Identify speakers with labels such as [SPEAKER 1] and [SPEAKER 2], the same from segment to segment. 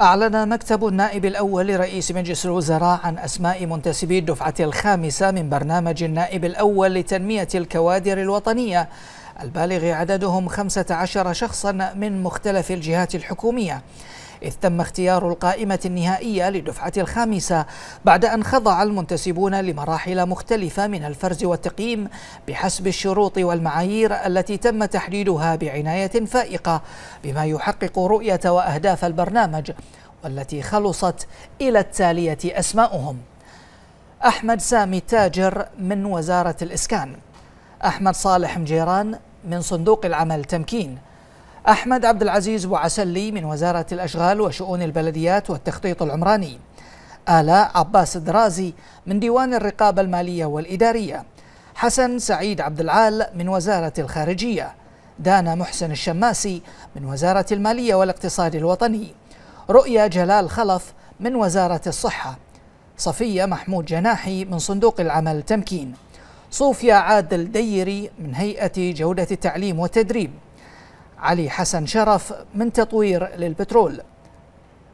[SPEAKER 1] أعلن مكتب النائب الأول لرئيس مجلس الوزراء عن أسماء منتسبي الدفعة الخامسة من برنامج النائب الأول لتنمية الكوادر الوطنية البالغ عددهم 15 شخصا من مختلف الجهات الحكومية إذ تم اختيار القائمة النهائية للدفعة الخامسة بعد أن خضع المنتسبون لمراحل مختلفة من الفرز والتقييم بحسب الشروط والمعايير التي تم تحديدها بعناية فائقة بما يحقق رؤية وأهداف البرنامج والتي خلصت إلى التالية أسماؤهم أحمد سامي تاجر من وزارة الإسكان أحمد صالح مجيران من صندوق العمل تمكين أحمد عبد العزيز بوعسلي من وزارة الأشغال وشؤون البلديات والتخطيط العمراني آلاء عباس الدرازي من ديوان الرقابة المالية والإدارية حسن سعيد عبد العال من وزارة الخارجية دانا محسن الشماسي من وزارة المالية والاقتصاد الوطني رؤيا جلال خلف من وزارة الصحة صفية محمود جناحي من صندوق العمل تمكين صوفيا عادل ديري من هيئة جودة التعليم والتدريب علي حسن شرف من تطوير للبترول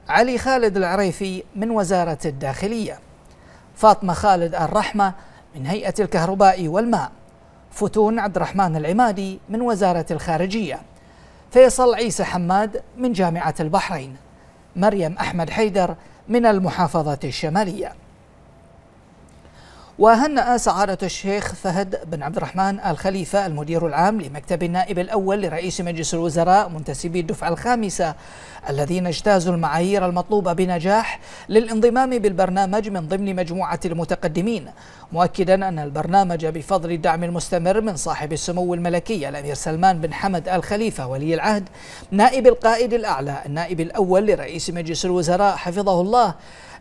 [SPEAKER 1] علي خالد العريفي من وزارة الداخلية فاطمة خالد الرحمة من هيئة الكهرباء والماء فتون عبد الرحمن العمادي من وزارة الخارجية فيصل عيسى حماد من جامعة البحرين مريم أحمد حيدر من المحافظة الشمالية وهنأ سعادة الشيخ فهد بن عبد الرحمن الخليفة المدير العام لمكتب النائب الأول لرئيس مجلس الوزراء منتسبي الدفعة الخامسة الذين اجتازوا المعايير المطلوبة بنجاح للانضمام بالبرنامج من ضمن مجموعة المتقدمين مؤكدا أن البرنامج بفضل الدعم المستمر من صاحب السمو الملكي الأمير سلمان بن حمد الخليفة ولي العهد نائب القائد الأعلى النائب الأول لرئيس مجلس الوزراء حفظه الله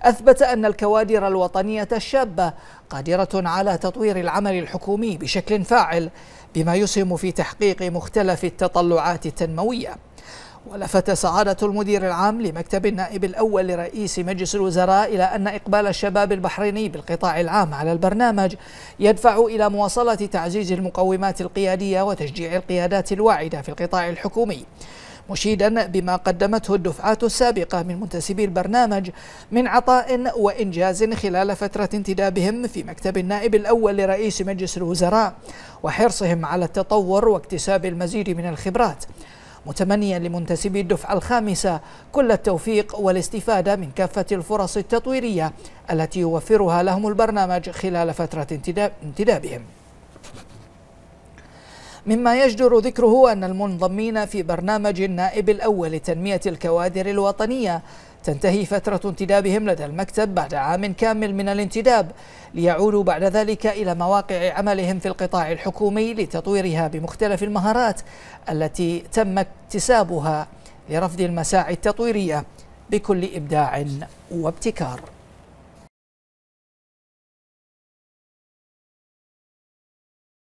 [SPEAKER 1] أثبت أن الكوادر الوطنية الشابة قادرة على تطوير العمل الحكومي بشكل فاعل بما يسهم في تحقيق مختلف التطلعات التنموية ولفت سعادة المدير العام لمكتب النائب الأول لرئيس مجلس الوزراء إلى أن إقبال الشباب البحريني بالقطاع العام على البرنامج يدفع إلى مواصلة تعزيز المقومات القيادية وتشجيع القيادات الواعدة في القطاع الحكومي مشيدا بما قدمته الدفعات السابقة من منتسبي البرنامج من عطاء وإنجاز خلال فترة انتدابهم في مكتب النائب الأول لرئيس مجلس الوزراء وحرصهم على التطور واكتساب المزيد من الخبرات متمنيا لمنتسبي الدفعة الخامسة كل التوفيق والاستفادة من كافة الفرص التطويرية التي يوفرها لهم البرنامج خلال فترة انتدابهم مما يجدر ذكره أن المنضمين في برنامج النائب الأول لتنمية الكوادر الوطنية تنتهي فترة انتدابهم لدى المكتب بعد عام كامل من الانتداب ليعودوا بعد ذلك إلى مواقع عملهم في القطاع الحكومي لتطويرها بمختلف المهارات التي تم اكتسابها لرفض المساعي التطويرية بكل إبداع وابتكار